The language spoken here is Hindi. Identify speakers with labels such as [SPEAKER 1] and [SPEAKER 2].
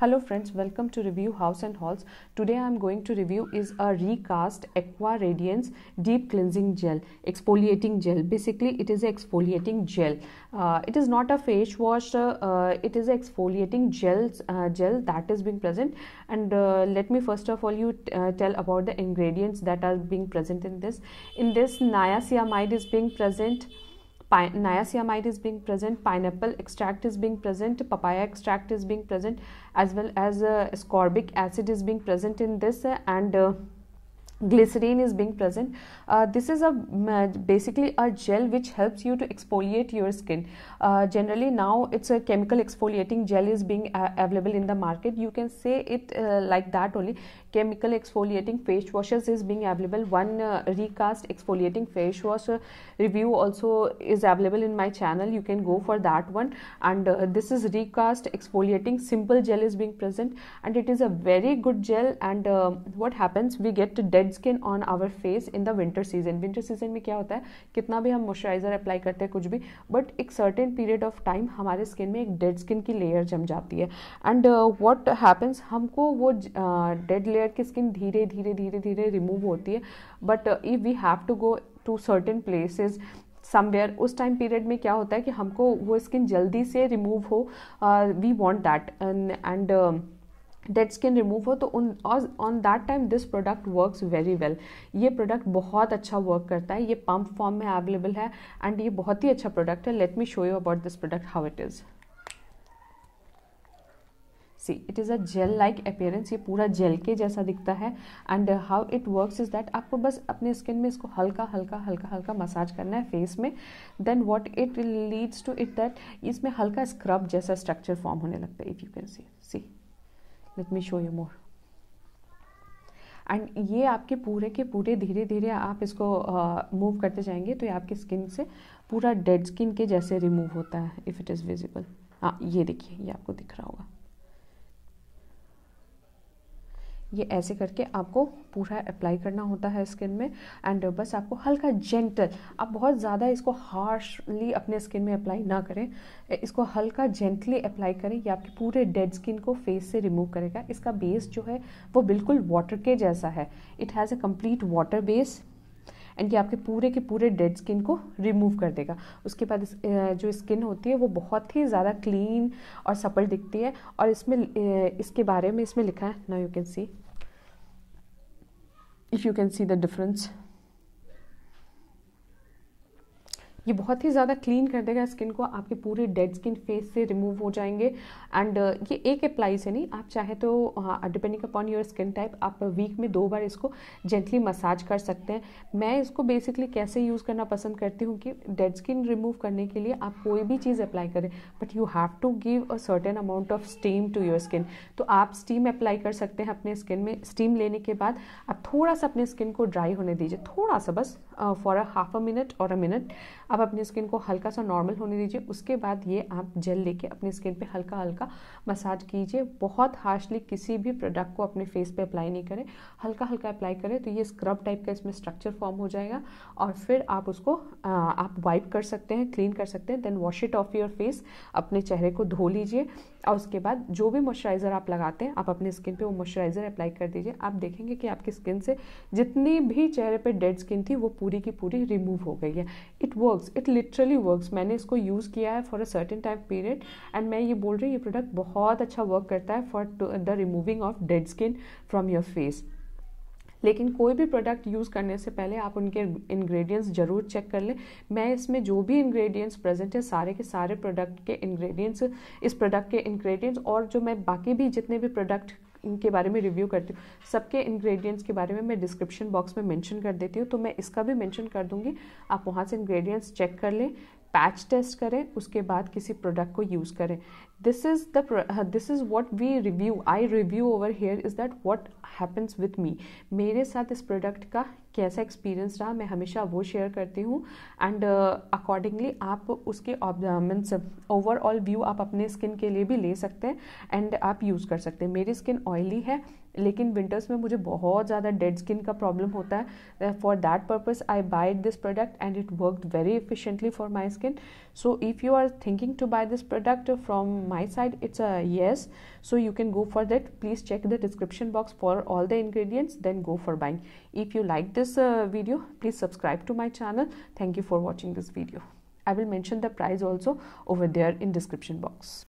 [SPEAKER 1] Hello friends, welcome to Review House and Halls. Today I am going to review is a recast Aqua Radiance Deep Cleansing Gel, exfoliating gel. Basically, it is exfoliating gel. Uh, it is not a face wash. Uh, it is exfoliating gels, uh, gel that is being present. And uh, let me first of all you uh, tell about the ingredients that are being present in this. In this, niacinamide is being present. Pi- niacinamide is being present pineapple extract is being present papaya extract is being present as well as uh, ascorbic acid is being present in this uh, and uh, glycerine is being present uh, this is a uh, basically a gel which helps you to exfoliate your skin uh, generally now it's a chemical exfoliating gel is being uh, available in the market you can say it uh, like that only chemical exfoliating face washes is being available one uh, recast exfoliating face wash uh, review also is available in my channel you can go for that one and uh, this is recast exfoliating simple gel is being present and it is a very good gel and uh, what happens we get dead skin on our face in the winter season winter season mein में क्या होता है कितना भी हम मॉइस्चराइजर अप्लाई करते हैं कुछ भी बट एक सर्टेन पीरियड ऑफ टाइम हमारे स्किन में एक डेड स्किन की लेयर जम जाती है एंड वॉट हैपन्स हमको वो डेड लेयर हेयर की स्किन धीरे धीरे धीरे धीरे रिमूव होती है but if we have to go to certain places somewhere उस टाइम पीरियड में क्या होता है कि हमको वो स्किन जल्दी से रिमूव हो we want that and dead skin remove हो तो उन on that time this product work very well ये प्रोडक्ट बहुत अच्छा वर्क करता है ये पंप फॉर्म में अवेलेबल है एंड ये बहुत ही अच्छा प्रोडक्ट है let me show you about this product how it is see it is a gel like appearance ये पूरा जेल के जैसा दिखता है and how it works is that आपको बस अपने स्किन में इसको हल्का हल्का हल्का हल्का मसाज करना है फेस में then what it leads to it that इसमें हल्का स्क्रब जैसा स्ट्रक्चर फॉर्म होने लगता है if you can see see let me show you more and ये आपके पूरे के पूरे धीरे धीरे आप इसको मूव करते जाएंगे तो ये आपकी स्किन से पूरा डेड स्किन के जैसे रिमूव होता है इफ़ इट इज़ विजिबल हाँ ये देखिए ये आपको दिख रहा होगा ये ऐसे करके आपको पूरा अप्लाई करना होता है स्किन में एंड बस आपको हल्का जेंटल आप बहुत ज़्यादा इसको हार्शली अपने स्किन में अप्लाई ना करें इसको हल्का जेंटली अप्लाई करें ये आपके पूरे डेड स्किन को फेस से रिमूव करेगा इसका बेस जो है वो बिल्कुल वाटर के जैसा है it has a complete water base and ये आपके पूरे के पूरे डेड स्किन को रिमूव कर देगा उसके बाद इस, जो स्किन होती है वो बहुत ही ज़्यादा क्लीन और सपल दिखती है और इसमें इसके बारे में इसमें लिखा है ना you can see if you can see the difference ये बहुत ही ज़्यादा क्लीन कर देगा स्किन को आपके पूरे डेड स्किन फेस से रिमूव हो जाएंगे एंड uh, ये एक अप्लाई से नहीं आप चाहे तो depending upon your skin type आप वीक में दो बार इसको जेंटली मसाज कर सकते हैं मैं इसको बेसिकली कैसे यूज़ करना पसंद करती हूँ कि डेड स्किन रिमूव करने के लिए आप कोई भी चीज़ अप्लाई करें but you have to give a certain amount of steam to your skin तो आप स्टीम अप्लाई कर सकते हैं अपने स्किन में स्टीम लेने के बाद आप थोड़ा सा अपने स्किन को ड्राई होने दीजिए थोड़ा सा बस for a half a minute और अ मिनट अब अपनी स्किन को हल्का सा नॉर्मल होने दीजिए उसके बाद ये आप जेल लेके अपनी स्किन पे हल्का हल्का मसाज कीजिए बहुत हार्शली किसी भी प्रोडक्ट को अपने फेस पे अप्लाई नहीं करें हल्का हल्का अप्लाई करें तो ये स्क्रब टाइप का इसमें स्ट्रक्चर फॉर्म हो जाएगा और फिर आप उसको आ, आप वाइप कर सकते हैं क्लीन कर सकते हैं then wash it off your face अपने चेहरे को धो लीजिए और उसके बाद जो भी मॉइस्चराइज़र आप लगाते हैं आप अपने स्किन पे वो मॉइस्चराइज़र अप्लाई कर दीजिए आप देखेंगे कि आपकी स्किन से जितनी भी चेहरे पे डेड स्किन थी वो पूरी की पूरी रिमूव हो गई है it work works it literally works मैंने इसको यूज़ किया है for a certain time period and मैं ये बोल रही हूँ ये प्रोडक्ट बहुत अच्छा वर्क करता है for the removing of dead skin from your face लेकिन कोई भी प्रोडक्ट यूज़ करने से पहले आप उनके इंग्रेडिएंट्स ज़रूर चेक कर लें मैं इसमें जो भी इंग्रेडिएंट्स प्रेजेंट है सारे के सारे प्रोडक्ट के इंग्रेडिएंट्स इस प्रोडक्ट के इंग्रेडिएंट्स और जो मैं बाकी भी जितने भी प्रोडक्ट के बारे में रिव्यू करती हूँ सबके इंग्रेडिएंट्स के बारे में मैं डिस्क्रिप्शन बॉक्स में मेंशन कर देती हूँ तो मैं इसका भी मेंशन कर दूँगी आप वहाँ से इंग्रेडिएंट्स चेक कर लें पैच टेस्ट करें उसके बाद किसी प्रोडक्ट को यूज़ करें this is the uh, this is what we review i review over here is that what happens with me मेरे साथ इस प्रोडक्ट का कैसा एक्सपीरियंस रहा मैं हमेशा वो शेयर करती हूँ एंड अकॉर्डिंगली uh, आप उसके मीन्स ओवरऑल व्यू आप अपने स्किन के लिए भी ले सकते हैं एंड आप यूज़ कर सकते हैं मेरी स्किन ऑयली है लेकिन विंटर्स में मुझे बहुत ज़्यादा डेड स्किन का प्रॉब्लम होता है for that purpose I buy this product and it work very efficiently for my skin so if you are thinking to buy this product from my side it's a yes so you can go for that please check the description box for all the ingredients then go for buying if you like this uh, video please subscribe to my channel thank you for watching this video i will mention the price also over there in description box